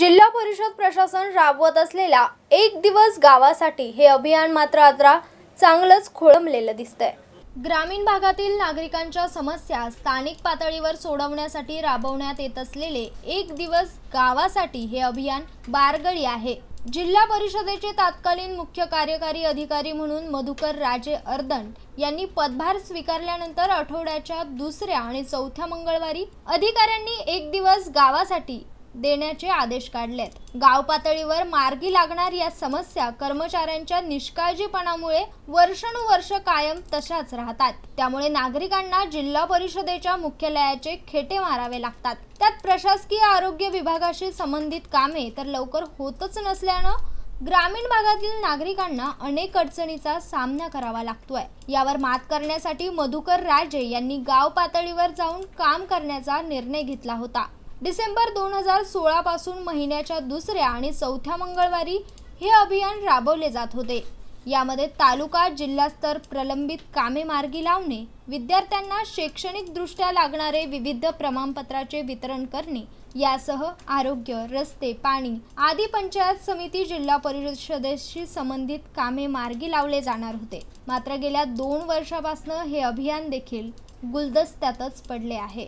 जिल्हा परिषद प्रशासन राबवत असलेल्या एक दिवस गावासाठी हे अभियान मात्र आता चांगलंच खोळंबलेलं दिसतंय ग्रामीण भागातील नागरिकांच्या समस्या स्थानिक पातळीवर सोडवण्यासाठी राबवण्यात येत असलेले एक दिवस गावासाठी हे अभियान बारगळी आहे जिल्हा परिषदेचे तात्कालीन मुख्य कार्यकारी अधिकारी म्हणून मधुकर राजे अर्दन यांनी पदभार स्वीकारल्यानंतर आठवड्याच्या दुसऱ्या आणि चौथ्या मंगळवारी अधिकाऱ्यांनी एक दिवस गावासाठी देण्याचे आदेश काढलेत गाव पातळीवर मार्गी लागणार या समस्या कर्मचाऱ्यांच्या निष्काळजीपणामुळे वर्षानुवर्ष कायम तशाच राहतात त्यामुळे नागरिकांना जिल्हा परिषदेच्या मुख्यालयाचे खेटे मारावे लागतात त्यात प्रशासकीय आरोग्य विभागाशी संबंधित कामे तर लवकर होतच नसल्यानं ग्रामीण भागातील नागरिकांना अनेक अडचणीचा सामना करावा लागतोय यावर मात करण्यासाठी मधुकर राजे यांनी गाव पातळीवर जाऊन काम करण्याचा निर्णय घेतला होता डिसेंबर दोन हजार सोळापासून महिन्याच्या दुसऱ्या आणि चौथ्या मंगळवारी हे अभियान राबवले जात होते यामध्ये तालुका जिल्हास्तर प्रलंबित कामे मार्गी लावणे विद्यार्थ्यांना शैक्षणिकदृष्ट्या लागणारे विविध प्रमाणपत्राचे वितरण करणे यासह आरोग्य रस्ते पाणी आदी पंचायत समिती जिल्हा परिषदेशी संबंधित कामे मार्गी लावले जाणार होते मात्र गेल्या दोन वर्षापासून हे अभियान देखील गुलदस्त्यातच पडले आहे